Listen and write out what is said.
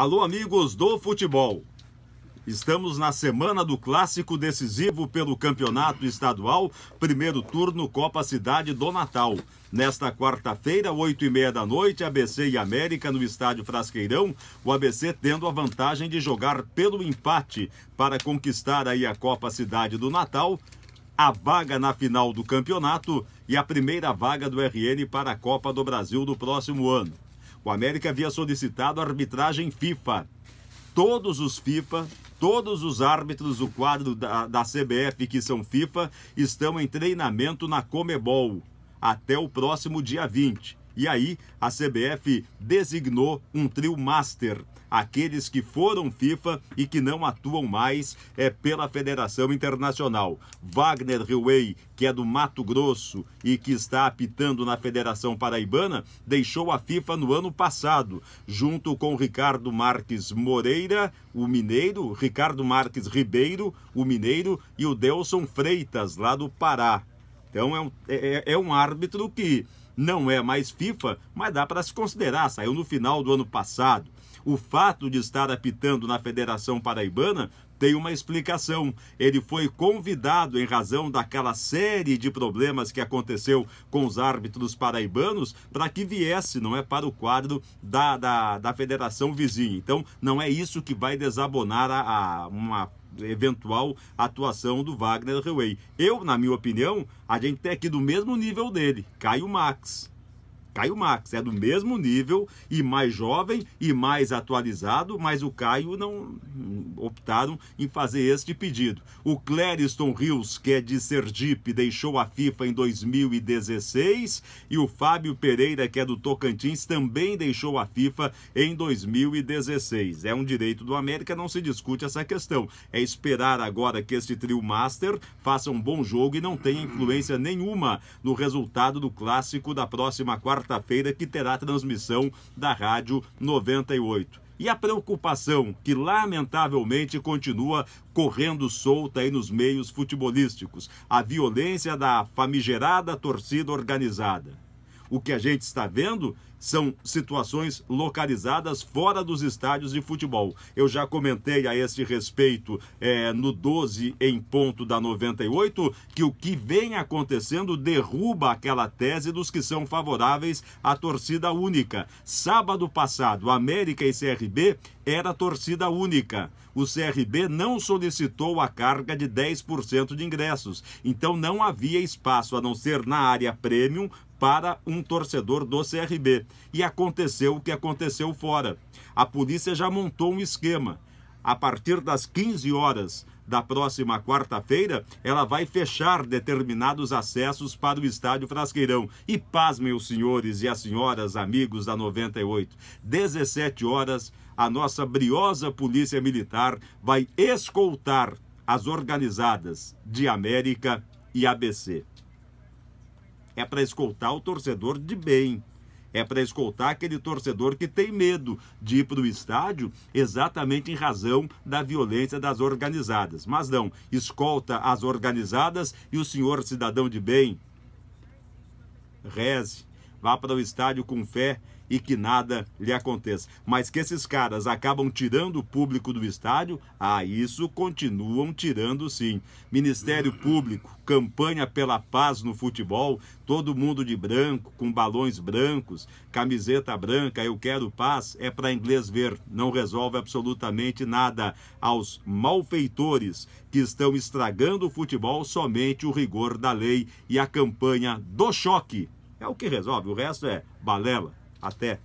Alô, amigos do futebol. Estamos na semana do clássico decisivo pelo Campeonato Estadual, primeiro turno Copa Cidade do Natal. Nesta quarta-feira, 8 e meia da noite, ABC e América no estádio Frasqueirão, o ABC tendo a vantagem de jogar pelo empate para conquistar aí a Copa Cidade do Natal, a vaga na final do campeonato e a primeira vaga do RN para a Copa do Brasil do próximo ano. O América havia solicitado arbitragem FIFA. Todos os FIFA Todos os árbitros do quadro da, da, CBF que são FIFA estão em treinamento na Comebol até o próximo dia 20. E aí a CBF designou um trio master, aqueles que foram FIFA e que não atuam mais é pela Federação Internacional. Wagner Riway, que é do Mato Grosso e que está apitando na Federação Paraibana, deixou a FIFA no ano passado, junto com Ricardo Marques Moreira, o mineiro, Ricardo Marques Ribeiro, o mineiro, e o Delson Freitas, lá do Pará. Então é um, é, é, é um árbitro que não é mais FIFA, mas dá para se considerar, saiu no final do ano passado. O fato de estar apitando na Federação Paraibana tem uma explicação. Ele foi convidado em razão daquela série de problemas que aconteceu com os árbitros paraibanos para que viesse, não é, para o quadro da, da, da federação vizinha. Então, não é isso que vai desabonar a, a uma eventual atuação do Wagner Rui. Eu, na minha opinião, a gente tem aqui do mesmo nível dele, Caio Max, Caio Marx é do mesmo nível e mais jovem e mais atualizado, mas o Caio não hum, optaram em fazer este pedido. O Clériston Rios, que é de Sergipe, deixou a FIFA em 2016 e o Fábio Pereira, que é do Tocantins, também deixou a FIFA em 2016. É um direito do América, não se discute essa questão. É esperar agora que este trio master faça um bom jogo e não tenha influência nenhuma no resultado do clássico da próxima quarta quarta-feira, que terá transmissão da Rádio 98 e a preocupação que lamentavelmente continua correndo solta aí nos meios futebolísticos, a violência da famigerada torcida organizada. O que a gente está vendo são situações localizadas fora dos estádios de futebol. Eu já comentei a este respeito é, no 12 em ponto da 98 que o que vem acontecendo derruba aquela tese dos que são favoráveis à torcida única. Sábado passado, América e CRB era torcida única. O CRB não solicitou a carga de 10% de ingressos, então não havia espaço, a não ser na área premium, para um torcedor do CRB. E aconteceu o que aconteceu fora. A polícia já montou um esquema a partir das 15 horas da próxima quarta-feira, ela vai fechar determinados acessos para o estádio Frasqueirão. E pasmem os senhores e as senhoras, amigos da 98, 17 horas, a nossa briosa Polícia Militar vai escoltar as organizadas de América e ABC. É para escoltar o torcedor de bem, é para escoltar aquele torcedor que tem medo de ir para o estádio exatamente em razão da violência das organizadas. Mas não, escolta as organizadas e o senhor cidadão de bem reze, vá para o estádio com fé e que nada lhe aconteça. Mas que esses caras acabam tirando o público do estádio, ah, isso continuam tirando sim. Ministério Público, campanha pela paz no futebol, todo mundo de branco, com balões brancos, camiseta branca, eu quero paz, é para inglês ver, não resolve absolutamente nada. Aos malfeitores que estão estragando o futebol, somente o rigor da lei e a campanha do choque é o que resolve, o resto é balela. Até.